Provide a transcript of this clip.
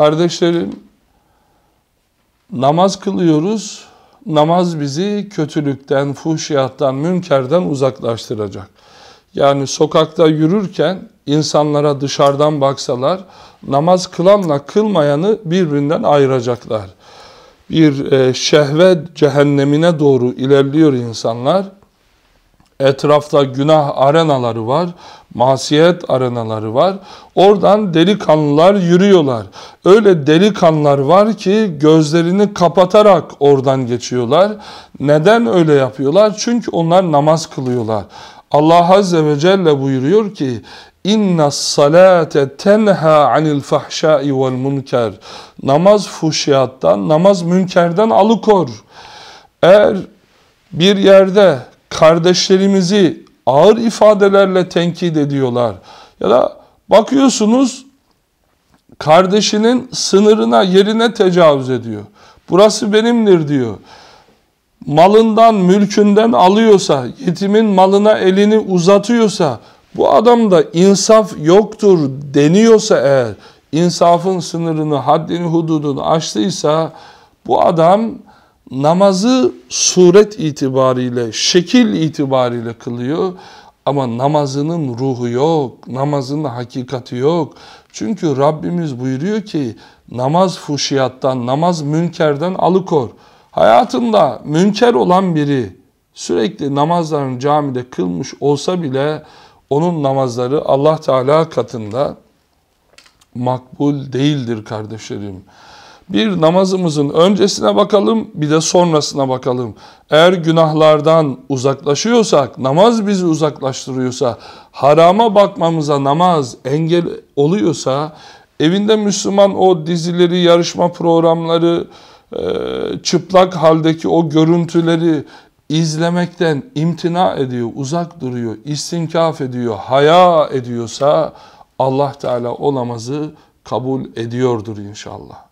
Kardeşlerim, namaz kılıyoruz. Namaz bizi kötülükten, fuhşiyattan, münkerden uzaklaştıracak. Yani sokakta yürürken insanlara dışarıdan baksalar namaz kılanla kılmayanı birbirinden ayıracaklar. Bir e, şehvet cehennemine doğru ilerliyor insanlar. Etrafta günah arenaları var masiyet arenaları var. Oradan delikanlılar yürüyorlar. Öyle delikanlılar var ki gözlerini kapatarak oradan geçiyorlar. Neden öyle yapıyorlar? Çünkü onlar namaz kılıyorlar. Allah Azze ve Celle buyuruyor ki İnna salate tenha anil fahşai vel münker. Namaz fuhşiyattan, namaz münkerden alıkor. Eğer bir yerde kardeşlerimizi ağır ifadelerle tenkit ediyorlar. Ya da bakıyorsunuz kardeşinin sınırına, yerine tecavüz ediyor. Burası benimdir diyor. Malından, mülkünden alıyorsa, yetimin malına elini uzatıyorsa, bu adamda insaf yoktur deniyorsa eğer, insafın sınırını, haddini, hududunu aştıysa, bu adam namazı suret itibariyle, şekil itibariyle kılıyor. Ama namazının ruhu yok, namazının hakikati yok. Çünkü Rabbimiz buyuruyor ki namaz fuşiyattan, namaz münkerden alıkor. Hayatında münker olan biri sürekli namazlarını camide kılmış olsa bile onun namazları Allah Teala katında makbul değildir kardeşlerim. Bir namazımızın öncesine bakalım, bir de sonrasına bakalım. Eğer günahlardan uzaklaşıyorsak, namaz bizi uzaklaştırıyorsa, harama bakmamıza namaz engel oluyorsa, evinde Müslüman o dizileri, yarışma programları, e, çıplak haldeki o görüntüleri izlemekten imtina ediyor, uzak duruyor, istinkaf ediyor, haya ediyorsa Allah Teala o namazı kabul ediyordur inşallah.